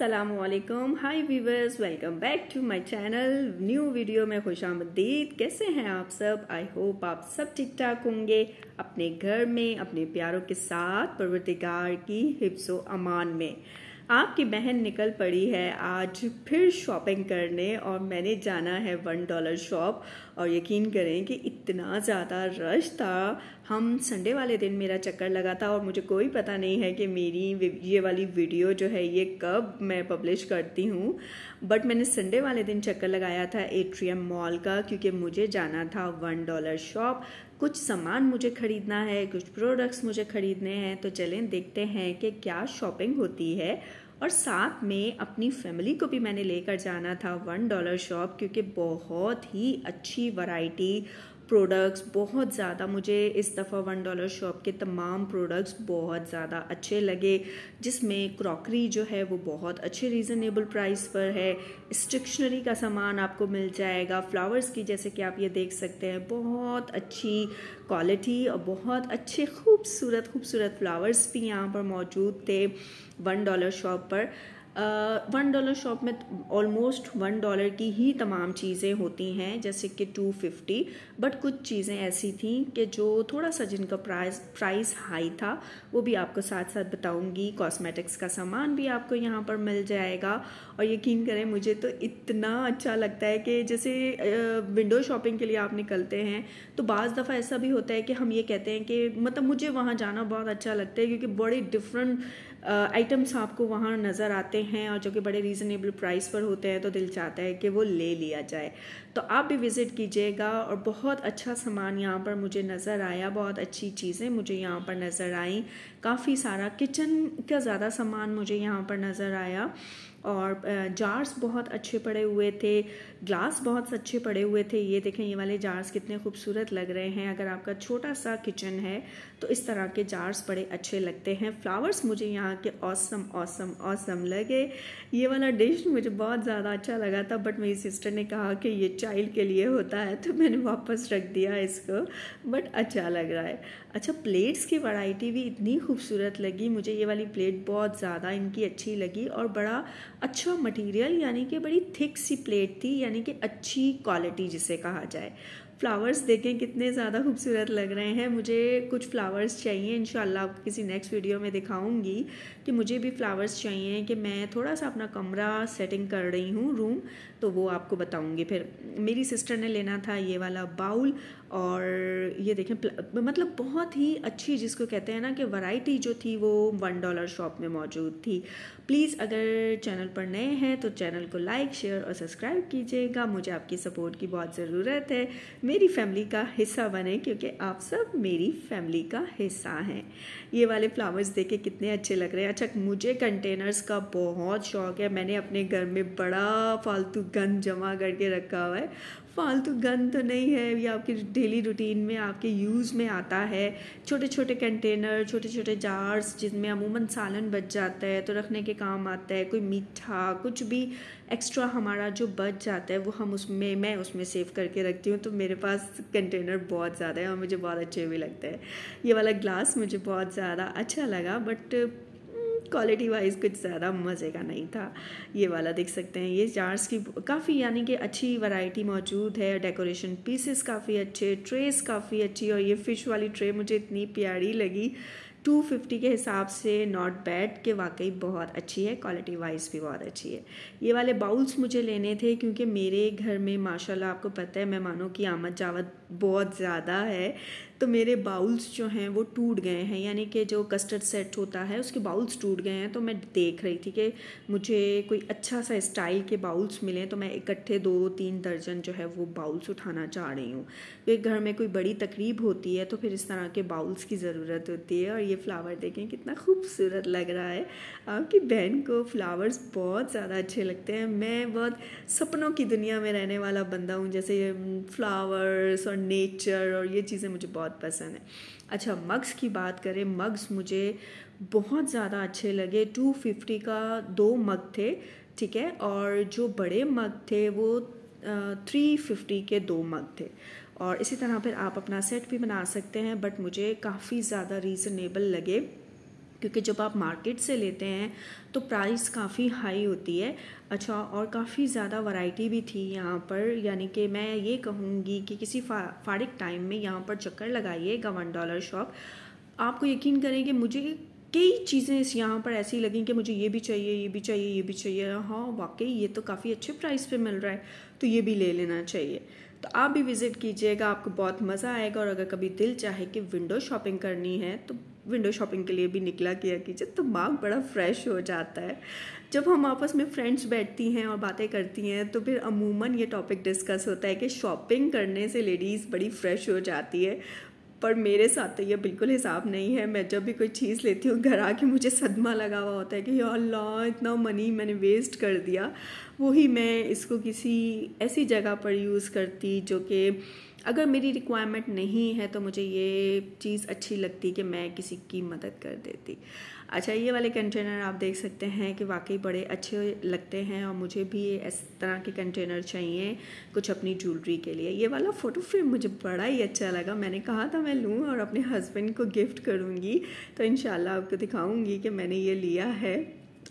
Aslam hi viewers welcome back to my channel new video में खुश आमदीद कैसे हैं आप सब आई होप आप सब ठीक ठाक होंगे अपने घर में अपने प्यारों के साथ प्रवृतिकार की हिप्सो अमान में आपकी बहन निकल पड़ी है आज फिर शॉपिंग करने और मैंने जाना है वन डॉलर शॉप और यकीन करें कि इतना ज़्यादा रश था हम संडे वाले दिन मेरा चक्कर लगा था और मुझे कोई पता नहीं है कि मेरी ये वाली वीडियो जो है ये कब मैं पब्लिश करती हूँ बट मैंने संडे वाले दिन चक्कर लगाया था एट्रियम मॉल का क्योंकि मुझे जाना था वन डॉलर शॉप कुछ सामान मुझे ख़रीदना है कुछ प्रोडक्ट्स मुझे ख़रीदने हैं तो चलें देखते हैं कि क्या शॉपिंग होती है और साथ में अपनी फैमिली को भी मैंने लेकर जाना था वन डॉलर शॉप क्योंकि बहुत ही अच्छी वैरायटी प्रोडक्ट्स बहुत ज़्यादा मुझे इस दफ़ा वन डॉलर शॉप के तमाम प्रोडक्ट्स बहुत ज़्यादा अच्छे लगे जिसमें क्रॉकरी जो है वो बहुत अच्छे रीज़नेबल प्राइस पर है स्टिक्शनरी का सामान आपको मिल जाएगा फ्लावर्स की जैसे कि आप ये देख सकते हैं बहुत अच्छी क्वालिटी और बहुत अच्छे खूबसूरत खूबसूरत फ्लावर्स भी यहाँ पर मौजूद थे वन डॉलर शॉप पर वन डॉलर शॉप में ऑलमोस्ट वन डॉलर की ही तमाम चीज़ें होती हैं जैसे कि टू फिफ्टी बट कुछ चीज़ें ऐसी थी कि जो थोड़ा सा जिनका प्राइस प्राइस हाई था वो भी आपको साथ साथ बताऊंगी कॉस्मेटिक्स का सामान भी आपको यहाँ पर मिल जाएगा और यकीन करें मुझे तो इतना अच्छा लगता है कि जैसे विंडो शॉपिंग के लिए आप निकलते हैं तो बज़ दफ़ा ऐसा भी होता है कि हम ये कहते हैं कि मतलब मुझे वहाँ जाना बहुत अच्छा लगता है क्योंकि बड़े डिफरेंट आइटम्स आपको वहाँ नज़र आते हैं और जो कि बड़े रीज़नेबल प्राइस पर होते हैं तो दिल चाहता है कि वो ले लिया जाए तो आप भी विज़िट कीजिएगा और बहुत अच्छा सामान यहाँ पर मुझे नज़र आया बहुत अच्छी चीज़ें मुझे यहाँ पर नज़र आई काफ़ी सारा किचन का ज़्यादा सामान मुझे यहाँ पर नज़र आया और जार्स बहुत अच्छे पड़े हुए थे ग्लास बहुत अच्छे पड़े हुए थे ये देखें ये वाले जार्स कितने खूबसूरत लग रहे हैं अगर आपका छोटा सा किचन है तो इस तरह के जार्स बड़े अच्छे लगते हैं फ्लावर्स मुझे यहाँ के औसम औसम औसम लगे ये वाला डिश मुझे बहुत ज़्यादा अच्छा लगा था बट मेरी सिस्टर ने कहा कि ये चाइल्ड के लिए होता है तो मैंने वापस रख दिया इसको बट अच्छा लग रहा है अच्छा प्लेट्स की वैरायटी भी इतनी खूबसूरत लगी मुझे ये वाली प्लेट बहुत ज़्यादा इनकी अच्छी लगी और बड़ा अच्छा मटेरियल यानी कि बड़ी थिक सी प्लेट थी यानी कि अच्छी क्वालिटी जिसे कहा जाए फ्लावर्स देखें कितने ज़्यादा खूबसूरत लग रहे हैं मुझे कुछ फ़्लावर्स चाहिए इन आपको किसी नेक्स्ट वीडियो में दिखाऊंगी कि मुझे भी फ़्लावर्स चाहिए कि मैं थोड़ा सा अपना कमरा सेटिंग कर रही हूँ रूम तो वो आपको बताऊँगी फिर मेरी सिस्टर ने लेना था ये वाला बाउल और ये देखें मतलब बहुत ही अच्छी जिसको कहते हैं ना कि वैरायटी जो थी वो वन डॉलर शॉप में मौजूद थी प्लीज़ अगर चैनल पर नए हैं तो चैनल को लाइक शेयर और सब्सक्राइब कीजिएगा मुझे आपकी सपोर्ट की बहुत ज़रूरत है मेरी फैमिली का हिस्सा बने क्योंकि आप सब मेरी फैमिली का हिस्सा हैं ये वाले फ्लावर्स देखे कितने अच्छे लग रहे हैं अच्छा मुझे कंटेनर्स का बहुत शौक है मैंने अपने घर में बड़ा फालतू गंद जमा करके रखा हुआ है फालतू गन तो नहीं है या आपके डेली रूटीन में आपके यूज़ में आता है छोटे छोटे कंटेनर छोटे छोटे जार्स जिनमें अमूमन सालन बच जाता है तो रखने के काम आता है कोई मीठा कुछ भी एक्स्ट्रा हमारा जो बच जाता है वो हम उसमें मैं उसमें सेव करके रखती हूँ तो मेरे पास कंटेनर बहुत ज़्यादा है और मुझे बहुत अच्छे भी लगते हैं ये वाला ग्लास मुझे बहुत ज़्यादा अच्छा लगा बट क्वालिटी वाइज कुछ ज़्यादा मज़े का नहीं था ये वाला देख सकते हैं ये जार्स की काफ़ी यानी कि अच्छी वैरायटी मौजूद है डेकोरेशन पीसेस काफ़ी अच्छे ट्रेस काफ़ी अच्छी और ये फ़िश वाली ट्रे मुझे इतनी प्यारी लगी 250 के हिसाब से नॉट बैड के वाकई बहुत अच्छी है क्वालिटी वाइज भी बहुत अच्छी है ये वाले बाउल्स मुझे लेने थे क्योंकि मेरे घर में माशाल्लाह आपको पता है मेहमानों की आमद जावद बहुत ज़्यादा है तो मेरे बाउल्स जो हैं वो टूट गए हैं यानी कि जो कस्टर्ड सेट होता है उसके बाउल्स टूट गए हैं तो मैं देख रही थी कि मुझे कोई अच्छा सा स्टाइल के बाउल्स मिले तो मैं इकट्ठे दो तीन दर्जन जो है वो बाउल्स उठाना चाह रही हूँ क्योंकि घर में कोई बड़ी तकरीब होती है तो फिर इस तरह के बाउल्स की ज़रूरत होती है और ये फ्लावर देखें कितना खूबसूरत लग रहा है आपकी बहन को फ्लावर्स बहुत ज़्यादा अच्छे लगते हैं मैं बहुत सपनों की दुनिया में रहने वाला बंदा हूँ जैसे फ्लावर्स हम्म, और नेचर और ये चीज़ें मुझे बहुत बहुत पसंद है अच्छा मग्स की बात करें मग्स मुझे बहुत ज़्यादा अच्छे लगे टू फिफ्टी का दो मग थे ठीक है और जो बड़े मग थे वो थ्री फिफ्टी के दो मग थे और इसी तरह फिर आप अपना सेट भी बना सकते हैं बट मुझे काफ़ी ज़्यादा रीज़नेबल लगे क्योंकि जब आप मार्केट से लेते हैं तो प्राइस काफ़ी हाई होती है अच्छा और काफ़ी ज़्यादा वैरायटी भी थी यहाँ पर यानी कि मैं ये कहूँगी कि किसी फा, फारिक टाइम में यहाँ पर चक्कर लगाइएगा वन डॉलर शॉप आपको यकीन करें कि मुझे कई चीज़ें इस यहाँ पर ऐसी लगी कि मुझे ये भी चाहिए ये भी चाहिए ये भी चाहिए हाँ वाकई ये तो काफ़ी अच्छे प्राइस पे मिल रहा है तो ये भी ले लेना चाहिए तो आप भी विज़िट कीजिएगा आपको बहुत मज़ा आएगा और अगर कभी दिल चाहे कि विंडो शॉपिंग करनी है तो विंडो शॉपिंग के लिए भी निकला किया कीजिए दिमाग तो बड़ा फ्रेश हो जाता है जब हम आपस में फ्रेंड्स बैठती हैं और बातें करती हैं तो फिर अमूमन ये टॉपिक डिस्कस होता है कि शॉपिंग करने से लेडीज़ बड़ी फ्रेश हो जाती है पर मेरे साथ तो ये बिल्कुल हिसाब नहीं है मैं जब भी कोई चीज़ लेती हूँ घर आके मुझे सदमा लगा हुआ होता है कि अल्लाह इतना मनी मैंने वेस्ट कर दिया वही मैं इसको किसी ऐसी जगह पर यूज़ करती जो कि अगर मेरी रिक्वायरमेंट नहीं है तो मुझे ये चीज़ अच्छी लगती कि मैं किसी की मदद कर देती अच्छा ये वाले कंटेनर आप देख सकते हैं कि वाकई बड़े अच्छे लगते हैं और मुझे भी इस तरह के कंटेनर चाहिए कुछ अपनी ज्वेलरी के लिए ये वाला फ़ोटो फ्रेम मुझे बड़ा ही अच्छा लगा मैंने कहा था मैं लूँ और अपने हस्बैंड को गिफ्ट करूँगी तो इन आपको दिखाऊँगी कि मैंने ये लिया है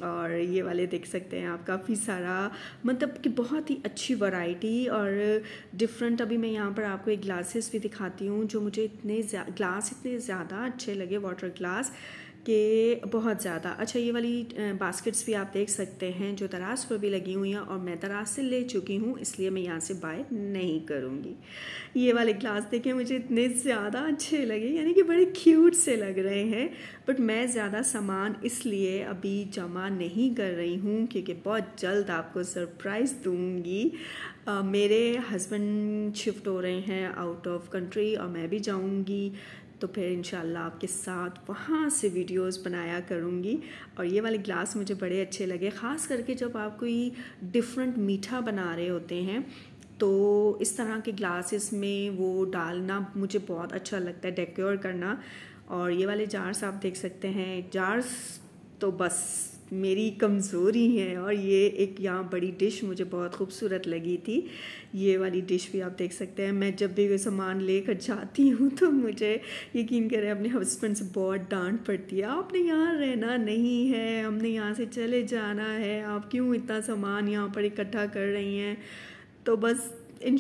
और ये वाले देख सकते हैं आप काफ़ी सारा मतलब कि बहुत ही अच्छी वैरायटी और डिफरेंट अभी मैं यहाँ पर आपको एक ग्लासेस भी दिखाती हूँ जो मुझे इतने ग्लास इतने ज़्यादा अच्छे लगे वाटर ग्लास कि बहुत ज़्यादा अच्छा ये वाली बास्केट्स भी आप देख सकते हैं जो दराज पर भी लगी हुई हैं और मैं दराज से ले चुकी हूँ इसलिए मैं यहाँ से बाय नहीं करूँगी ये वाले ग्लास देखें मुझे इतने ज़्यादा अच्छे लगे यानी कि बड़े क्यूट से लग रहे हैं बट मैं ज़्यादा सामान इसलिए अभी जमा नहीं कर रही हूँ क्योंकि बहुत जल्द आपको सरप्राइज़ दूँगी मेरे हस्बैंड शिफ्ट हो रहे हैं आउट ऑफ कंट्री और मैं भी जाऊँगी तो फिर इन आपके साथ वहाँ से वीडियोस बनाया करूँगी और ये वाले ग्लास मुझे बड़े अच्छे लगे ख़ास करके जब आप कोई डिफरेंट मीठा बना रहे होते हैं तो इस तरह के ग्लासेस में वो डालना मुझे बहुत अच्छा लगता है डेक्योर करना और ये वाले जार्स आप देख सकते हैं जार्स तो बस मेरी कमज़ोरी है और ये एक यहाँ बड़ी डिश मुझे बहुत खूबसूरत लगी थी ये वाली डिश भी आप देख सकते हैं मैं जब भी कोई सामान लेकर जाती हूँ तो मुझे यकीन करें अपने हस्बैंड से बहुत डांट पड़ती है आपने यहाँ रहना नहीं है हमने यहाँ से चले जाना है आप क्यों इतना सामान यहाँ पर इकट्ठा कर रही हैं तो बस इन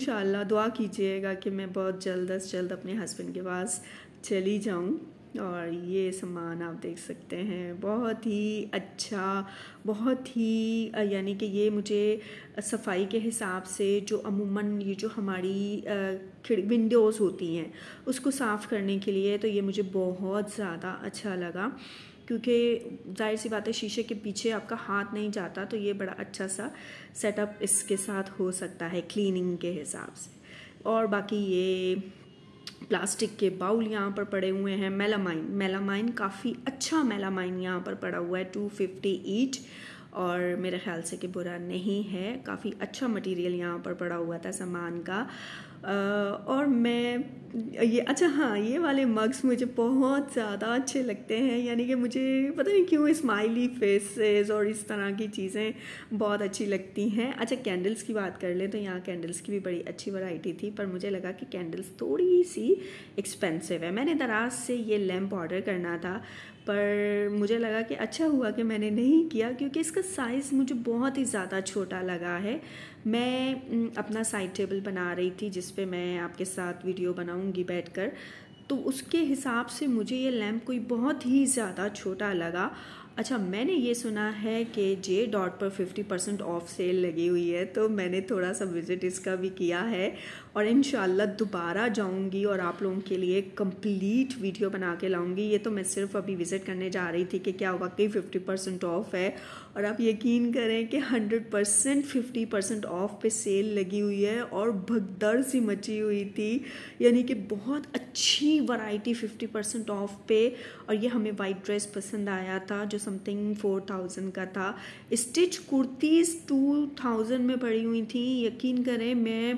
दुआ कीजिएगा कि मैं बहुत जल्द अज जल्द अपने हस्बैंड के पास चली जाऊँ और ये सामान आप देख सकते हैं बहुत ही अच्छा बहुत ही यानी कि ये मुझे सफाई के हिसाब से जो अमूमन ये जो हमारी खिड़ विंडोज़ होती हैं उसको साफ़ करने के लिए तो ये मुझे बहुत ज़्यादा अच्छा लगा क्योंकि जाहिर सी बात है शीशे के पीछे आपका हाथ नहीं जाता तो ये बड़ा अच्छा सा सेटअप इसके साथ हो सकता है क्लीनिंग के हिसाब से और बाकी ये प्लास्टिक के बाउल यहाँ पर पड़े हुए हैं मेलामाइन मेलामाइन काफ़ी अच्छा मेलामाइन यहाँ पर पड़ा हुआ है टू फिफ्टी ईट और मेरे ख्याल से कि बुरा नहीं है काफ़ी अच्छा मटेरियल यहाँ पर पड़ा हुआ था सामान का और मैं ये अच्छा हाँ ये वाले मग्स मुझे बहुत ज़्यादा अच्छे लगते हैं यानी कि मुझे पता नहीं क्यों स्माइली फेसेस और इस तरह की चीज़ें बहुत अच्छी लगती हैं अच्छा कैंडल्स की बात कर लें तो यहाँ कैंडल्स की भी बड़ी अच्छी वैरायटी थी पर मुझे लगा कि कैंडल्स थोड़ी सी एक्सपेंसिव है मैंने दराज से ये लैम्प ऑर्डर करना था पर मुझे लगा कि अच्छा हुआ कि मैंने नहीं किया क्योंकि इसका साइज़ मुझे बहुत ही ज़्यादा छोटा लगा है मैं अपना साइड टेबल बना रही थी जिस पे मैं आपके साथ वीडियो बनाऊंगी बैठकर तो उसके हिसाब से मुझे ये लैम्प कोई बहुत ही ज़्यादा छोटा लगा अच्छा मैंने ये सुना है कि जे डॉट पर 50 परसेंट ऑफ सेल लगी हुई है तो मैंने थोड़ा सा विज़िट इसका भी किया है और इन दोबारा जाऊंगी और आप लोगों के लिए कंप्लीट वीडियो बना के लाऊंगी ये तो मैं सिर्फ अभी विज़िट करने जा रही थी कि क्या वाकई 50 परसेंट ऑफ है और आप यकीन करें कि 100 परसेंट फिफ्टी परसेंट ऑफ पे सेल लगी हुई है और भगदड़ सी मची हुई थी यानी कि बहुत अच्छी वाइटी फ़िफ्टी परसेंट ऑफ पे और ये हमें वाइट ड्रेस पसंद आया था जो समथिंग फोर थाउजेंड का था स्टिच कुर्तीज़ टू थाउजेंड में पड़ी हुई थी यकीन करें मैं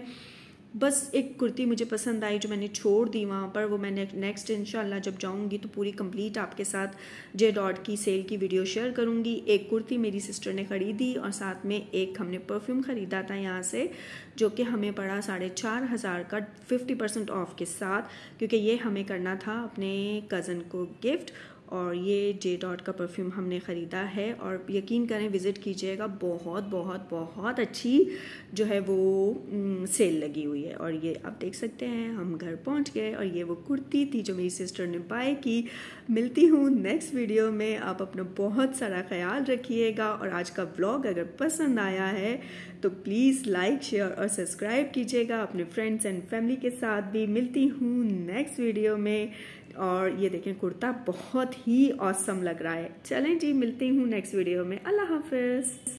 बस एक कुर्ती मुझे पसंद आई जो मैंने छोड़ दी वहाँ पर वो मैंने नेक्स्ट इंशाल्लाह जब जाऊँगी तो पूरी कंप्लीट आपके साथ जे डॉट की सेल की वीडियो शेयर करूँगी एक कुर्ती मेरी सिस्टर ने ख़रीदी और साथ में एक हमने परफ्यूम ख़रीदा था यहाँ से जो कि हमें पड़ा साढ़े चार हज़ार का फिफ्टी परसेंट ऑफ के साथ क्योंकि ये हमें करना था अपने कज़न को गिफ्ट और ये जे डॉट का परफ्यूम हमने ख़रीदा है और यकीन करें विज़िट कीजिएगा बहुत बहुत बहुत अच्छी जो है वो सेल लगी हुई है और ये आप देख सकते हैं हम घर पहुंच गए और ये वो कुर्ती थी जो मेरी सिस्टर ने बाय की मिलती हूँ नेक्स्ट वीडियो में आप अपना बहुत सारा ख्याल रखिएगा और आज का ब्लॉग अगर पसंद आया है तो प्लीज़ लाइक शेयर और सब्सक्राइब कीजिएगा अपने फ्रेंड्स एंड फैमिली के साथ भी मिलती हूँ नेक्स्ट वीडियो में और ये देखें कुर्ता बहुत ही औसम लग रहा है चलें जी मिलती हूँ नेक्स्ट वीडियो में अल्लाह हाफिज़